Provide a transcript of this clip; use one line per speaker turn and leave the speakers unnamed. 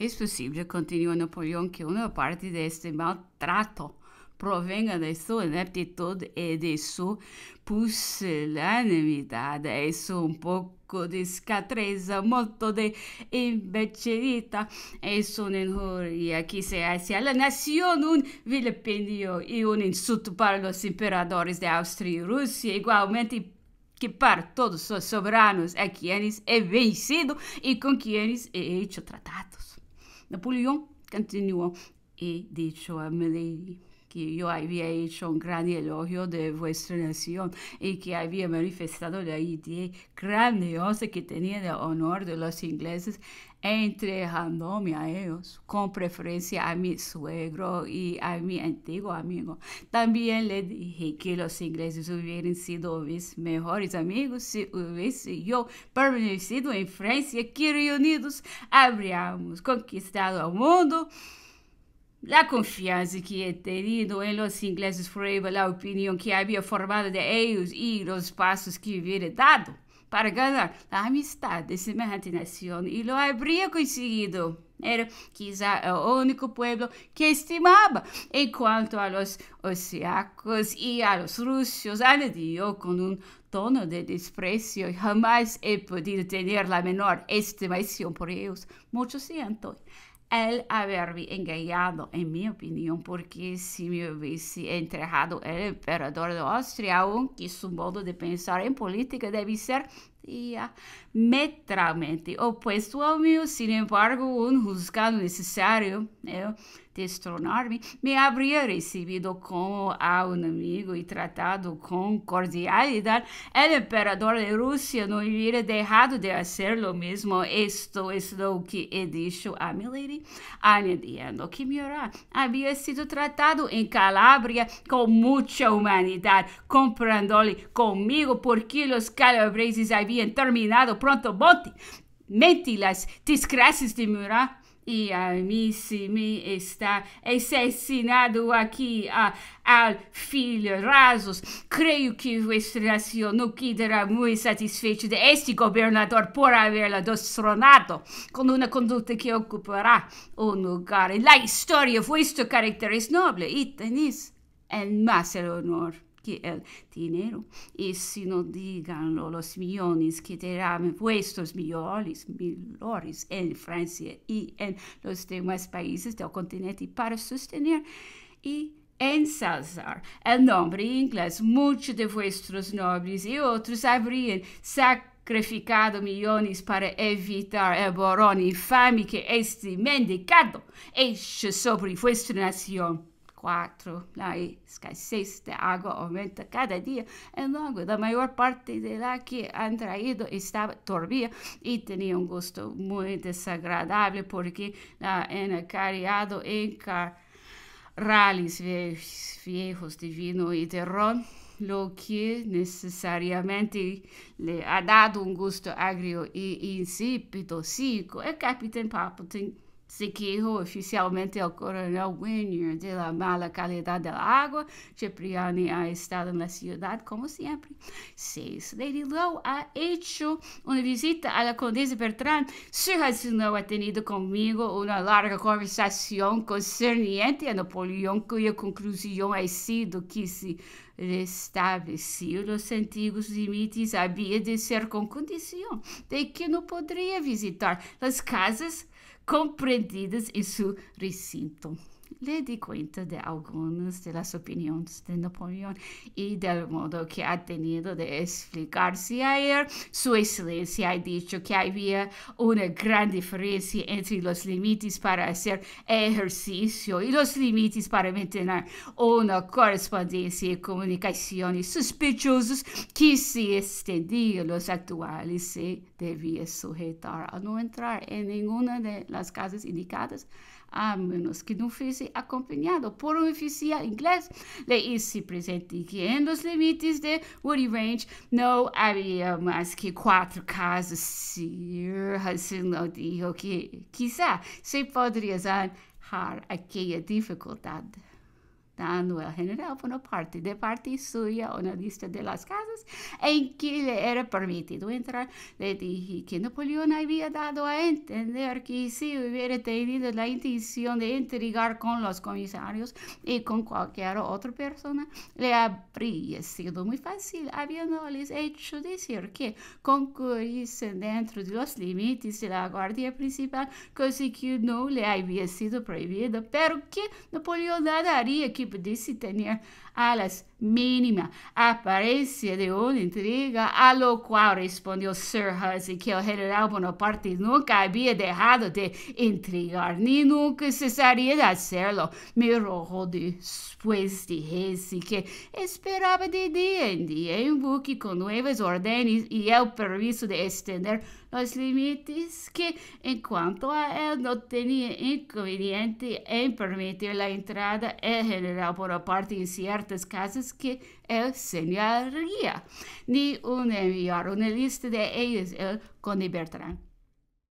É possível, continua Napoleão, que uma parte deste maltrato provenga de sua ineptitude e de sua pusilanimidade e é sua um pouco de scatreza, muito de imbecilità é e sua injúria que se hace la nación un vilipendio e un insulto para os imperadores de Áustria e Rússia, igualmente que para todos os soberanos a é quienes é vencido e com quienes é hecho tratados. Napoleón continuó y dijo a Milady que yo había hecho un gran elogio de vuestra nación y que había manifestado la idea grandiosa que tenía el honor de los ingleses enterrando-me a ellos, com preferência a mi suegro e a mi antigo amigo. Também lhe dije que os ingleses hubieran sido mis melhores amigos se hubiese eu permanecido em França, que reunidos habríamos conquistado ao mundo. La confianza que he tenido en los ingleses prueba la opinión que había formado de ellos y los pasos que hubiera dado para ganhar a amizade de semejante nação e lo habría conseguido. Era quizá o único pueblo que estimava Enquanto cuanto a los osiacos y a los rusos, añadió con un tono de desprecio, jamás he podido tener la menor estimación por ellos. Mucho siento. el haberme engañado, en mi opinión, porque si me hubiese entregado el emperador de Austria, aunque su modo de pensar en política debe ser diametralmente opuesto al mío, sin embargo, un juzgado necesario. ¿eh? destronar-me, me habria recebido como a um amigo e tratado com cordialidade, o imperador da Rússia não iria deixado de fazer o mesmo. Isto é o que he é dicho a Milady, añadiendo que Murat havia sido tratado em Calabria com muita humanidade, comprando-lhe comigo porque os calabreses haviam terminado pronto monte. Mente las desgraças de Murat e a me está assassinado aqui a, al filho Rasos. Creio que Vossa Nação não quedará muito satisfeito de este governador por havê-la destronado com uma conduta que ocupará um lugar na história. Vosso caráter é nobre e tenis el más el honor. el dinero. Y si no digan los millones que darán vuestros millones, en Francia y en los demás países del continente para sostener y ensalzar el nombre inglés. Muchos de vuestros nobles y otros habrían sacrificado millones para evitar el borrón infame que este mendicado es sobre vuestra nación. Cuatro, la escasez de agua aumenta cada día. En agua, la mayor parte de la que han traído estaba turbia y e tenía un um gusto muy desagradable porque la encariado en em carrales viejos de vino y e de ron lo que necesariamente le ha dado un gusto agrio e insípido. Cinco, El capitán Papleton se queijo oficialmente é o coronel Winier de la mala calidad da agua. Cipriani ha estado na cidade como sempre. Seis, Lady Lowe ha hecho una visita a la condesa Bertrand. Sir Hudson ha tenido conmigo una larga conversación concerniente a Napoleão, cuya conclusão ha é sido que se restabelecido los antiguos limites havia de ser con condición de que não poderia visitar las casas comprendidas en su recinto. Le di cuenta de algunas de las opiniones de Napoleón y e del modo que ha tenido de explicarse él. Su excelencia ha dicho que había una gran diferencia entre los límites para hacer ejercicio y los límites para mantener una correspondencia y comunicaciones sospechosos que se extendían los actuales. Eh, devia sujeitar a não entrar em nenhuma de casas indicadas, a menos que não fosse acompanhado por um oficial inglês. Le se presente que em los limites de Woody Range não havia mais que quatro casas. Sir Hudson disse que quizá se podría zanjar aquela dificuldade. dando el general una parte de parte suya una lista de las casas en que le era permitido entrar. Le dije que Napoleón había dado a entender que si hubiera tenido la intención de intrigar con los comisarios y con cualquier otra persona, le habría sido muy fácil habiéndoles hecho decir que concurriesen dentro de los límites de la guardia principal, cosa que no le había sido prohibida, pero que Napoleón daría que tenía a alas mínima apariencia de una intriga, a lo cual respondió Sir Hussey que el general Bonaparte nunca había dejado de intrigar ni nunca cesaría de hacerlo. Me rogó después de Hussey que esperaba de día en día un buque con nuevas órdenes y el permiso de extender los límites que en cuanto a él no tenía inconveniente en permitir la entrada en general por aparte en ciertas casas que él señalaría, ni un enviar una lista de ellas él con Bertrand.